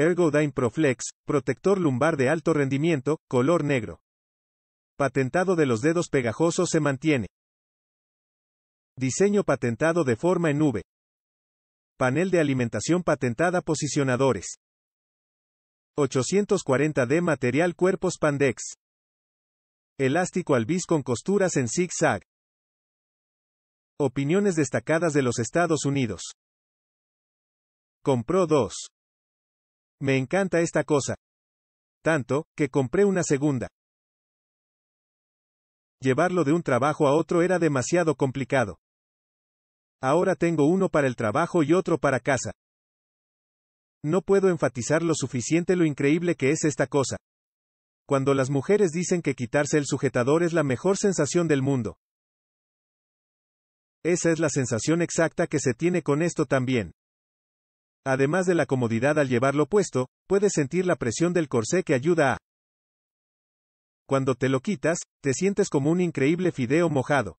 Ergodyne Proflex, protector lumbar de alto rendimiento, color negro. Patentado de los dedos pegajosos se mantiene. Diseño patentado de forma en V. Panel de alimentación patentada posicionadores. 840D material cuerpos pandex. Elástico albis con costuras en zig Opiniones destacadas de los Estados Unidos. Compró 2. Me encanta esta cosa. Tanto, que compré una segunda. Llevarlo de un trabajo a otro era demasiado complicado. Ahora tengo uno para el trabajo y otro para casa. No puedo enfatizar lo suficiente lo increíble que es esta cosa. Cuando las mujeres dicen que quitarse el sujetador es la mejor sensación del mundo. Esa es la sensación exacta que se tiene con esto también. Además de la comodidad al llevarlo puesto, puedes sentir la presión del corsé que ayuda a. Cuando te lo quitas, te sientes como un increíble fideo mojado.